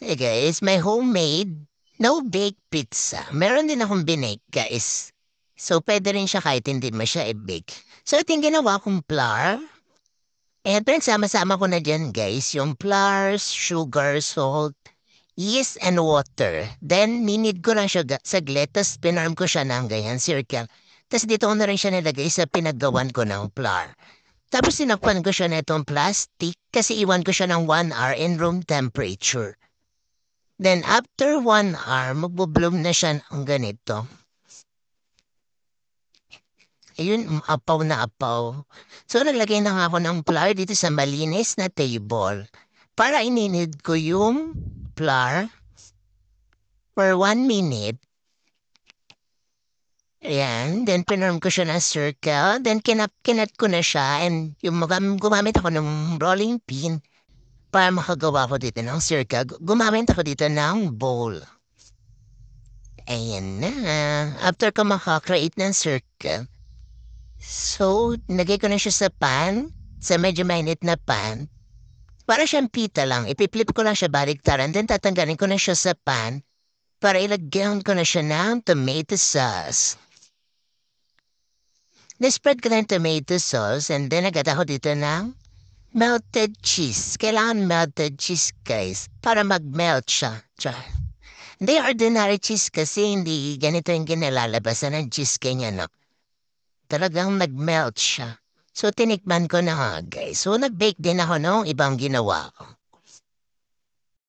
Hey guys, my homemade, no-bake pizza. Meron din akong binake, guys. So, pwede rin siya kahit hindi mo siya i-bake. So, ito yung ginawa kong flour. And friends, sama-sama ko na dyan, guys. Yung flour, sugar, salt, yeast, and water. Then, ninid ko lang siya saglit. Tapos, pinarm ko siya ng ganyan, circle. Tapos, dito ko na rin siya nilagay sa pinaggawan ko ng flour. Tapos, sinakpan ko siya na itong plastic kasi iwan ko siya ng 1 hour in room temperature. Then after one hour, magbo-bloom na siya ng ganito. Ayun, apaw na apaw. So, nalagay na nga ako ng flour dito sa malinis na table. Para ininid ko yung flour for one minute. Ayan, then pinarm ko siya ng circle, then kinap-kinat ko na siya, and yung gumamit ako ng rolling pin para makagawa ko dito ng circa, gumamit ako dito ng bowl. Ayan na. After ko makakreate ng circa, so, nagay ko na siya sa pan, sa medyo mainit na pan. Para siyang pita lang, ipiplip ko lang siya baligtaran, then tatanggalin ko na siya sa pan para ilagyan ko na siya ng tomato sauce. Nispread ko na tomato sauce and then agad ako dito ng Melted cheese. Kailangan melted cheese, guys. Para mag-melt siya. Char. Hindi ordinary cheese kasi hindi ganito yung ginalalabasan ng cheese niya, no? Talagang nag-melt siya. So, tinikman ko na, guys. So, nag-bake din ako noong ibang ginawa ko.